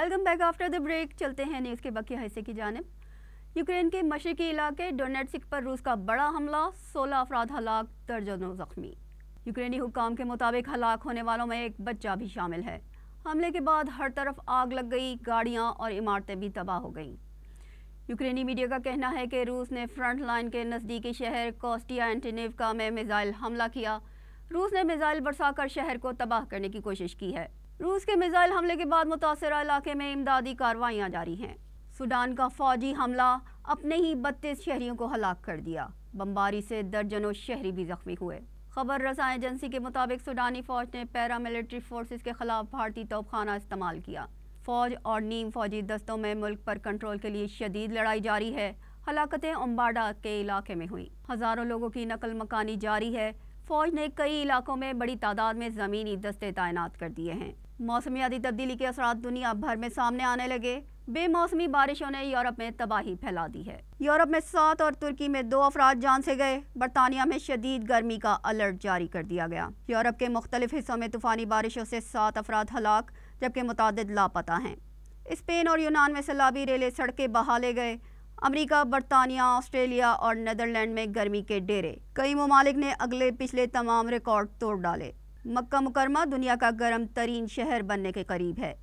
welcome back after the break चलते हैं news के बाकी हिस्से की जानब यूक्रेन के मशरकी इलाके डोनेटसिक पर रूस का बड़ा हमला सोलह अफराद हलाक दर्जनों ज़ख्मी यूक्रेनी हुकाम के मुताबिक हलाक होने वालों में एक बच्चा भी शामिल है हमले के बाद हर तरफ आग लग गई गाड़ियाँ और इमारतें भी तबाह हो गईं यूक्रेनी मीडिया का कहना है कि रूस ने फ्रंट लाइन के नज़दीकी शहर कोस्टिया एंटीनिवका में मिज़ाइल हमला किया रूस ने मिज़ाइल बरसाकर शहर को तबाह करने की कोशिश की है रूस के मिज़ाइल हमले के बाद मुतासर इलाके में इमदादी कार्रवाइयाँ जारी हैं सूडान का फौजी हमला अपने ही बत्तीस शहरीों को हलाक कर दिया बमबारी से दर्जनों शहरी भी जख्मी हुए खबर रसा एजेंसी के मुताबिक सूडानी फ़ौज ने पैरा मिलिट्री फोर्सेस के खिलाफ भारतीय तोपखाना इस्तेमाल किया फ़ौज और नीम फौजी दस्तों में मुल्क पर कंट्रोल के लिए शदीद लड़ाई जारी है हलाकतें अम्बाडा के इलाके में हुई हज़ारों लोगों की नकल मकानी जारी है फ़ौज ने कई इलाकों में बड़ी तादाद में ज़मीनी दस्ते तैनात कर दिए हैं मौसमियाती तब्दीली के असर दुनिया भर में सामने आने लगे बेमौसमी बारिशों ने यूरोप में तबाही फैला दी है यूरोप में सात और तुर्की में दो अफराद जान से गए बरतानिया में शदीद गर्मी का अलर्ट जारी कर दिया गया यूरोप के मुख्तलिफ हिस्सों में तूफानी बारिशों से सात अफराद हलाक जबकि मुतद लापता हैं स्पेन और यूनान में सैलाबी रेले सड़कें बहाले गए अमरीका बरतानिया ऑस्ट्रेलिया और नदरलैंड में गर्मी के डेरे कई ममालिक ने अगले पिछले तमाम रिकॉर्ड तोड़ डाले मक्का मुकरमा दुनिया का गर्म तरीन शहर बनने के करीब है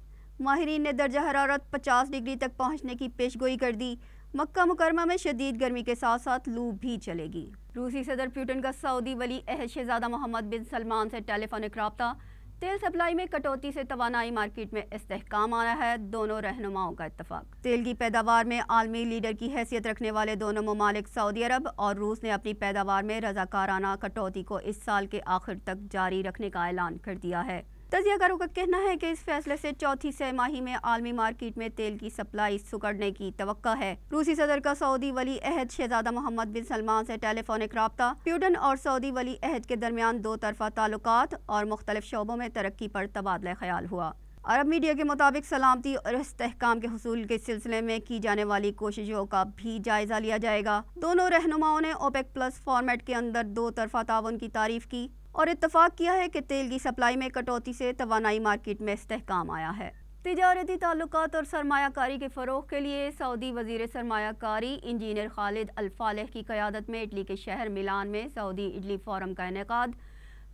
माहरीन ने दर्जा हरारत 50 डिग्री तक पहुंचने की पेशगोई कर दी मक्का मुकरमा में शदीद गर्मी के साथ साथ लू भी चलेगी रूसी सदर प्यूटन का सऊदी वली अहद शहजादा मोहम्मद बिन सलमान से टेलीफोनिक रबता तेल सप्लाई में कटौती से तोानाई मार्केट में इसकाम आया है दोनों रहनुमाओं का इतफाक तेल की पैदावार में आलमी लीडर की हैसियत रखने वाले दोनों ममालिक सऊदी अरब और रूस ने अपनी पैदावार में रजाकाराना कटौती को इस साल के आखिर तक जारी रखने का ऐलान कर दिया है तजियाकारों का कहना है कि इस फैसले से चौथी सह माही में आलमी मार्केट में तेल की सप्लाई सुगड़ने की तो है रूसी सदर का सऊदी वली अहद शहजादा मोहम्मद बिन सलमान से टेलीफोनिक रबता प्यूटन और सऊदी वली अहद के दरमियान दो तरफा ताल्लुक और मुख्तलिफ शोबों में तरक्की पर तबादला ख्याल हुआ अरब मीडिया के मुताबिक सलामती और इस्तेकाम के हसूल के सिलसिले में की जाने वाली कोशिशों का भी जायजा लिया जाएगा दोनों रहनुमाओं ने ओपेक प्लस फॉर्मेट के अंदर दो तरफा ताउन की तारीफ की और इतफाक़ किया है कि तेल की सप्लाई में कटौती से तवानाई मार्केट में इसकाम आया है तजारती ताल्लुक और सरमाकारी के फ़रोग के लिए सऊदी वजीर सरमाकारी इंजीनियर खालिद अलफालह की क़्यादत में इटली के शहर मिलान में सऊदी इडली फोरम का इनका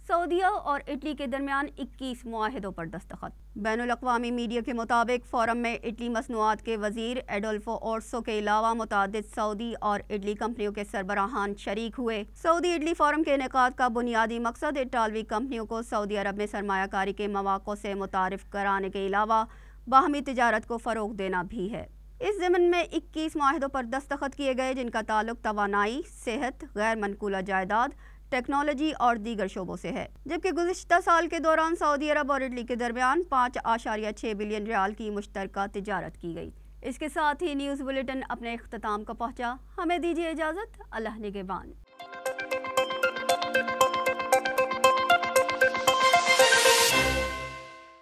सऊदीया और इटली के दरमियान इक्कीस माहदों पर दस्तखत बैन अवी मीडिया के मुताबिक फ़ोरम में इटली मसनूआत के वजीर एडोल्फो ओरसो के अलावा मुतद सऊदी और इटली कंपनियों के सरबराहान शरीक हुए सऊदी इटली फोरम के इनका का बुनियादी मकसद इटालवी कंपनियों को सऊदी अरब में सरमाकारी के मौाक़ों से मुतारफ़ कराने के अलावा बाहमी तजारत को फ़रोग देना भी है इस ज़मन में इक्कीस माहदों पर दस्तखत किए गए जिनका ताल्लुक तोानाई सेहत गैर मनकूला जायदाद टेक्नोलॉजी और दीगर शोबों से है जबकि गुजशत साल के दौरान सऊदी अरब और इटली के दरमियान पाँच आशारिया छः बिलियन रियाल की मुश्तर तजारत की गई इसके साथ ही न्यूज़ बुलेटिन अपने अख्ताम को पहुँचा हमें दीजिए इजाज़त अल्लाह निगेबान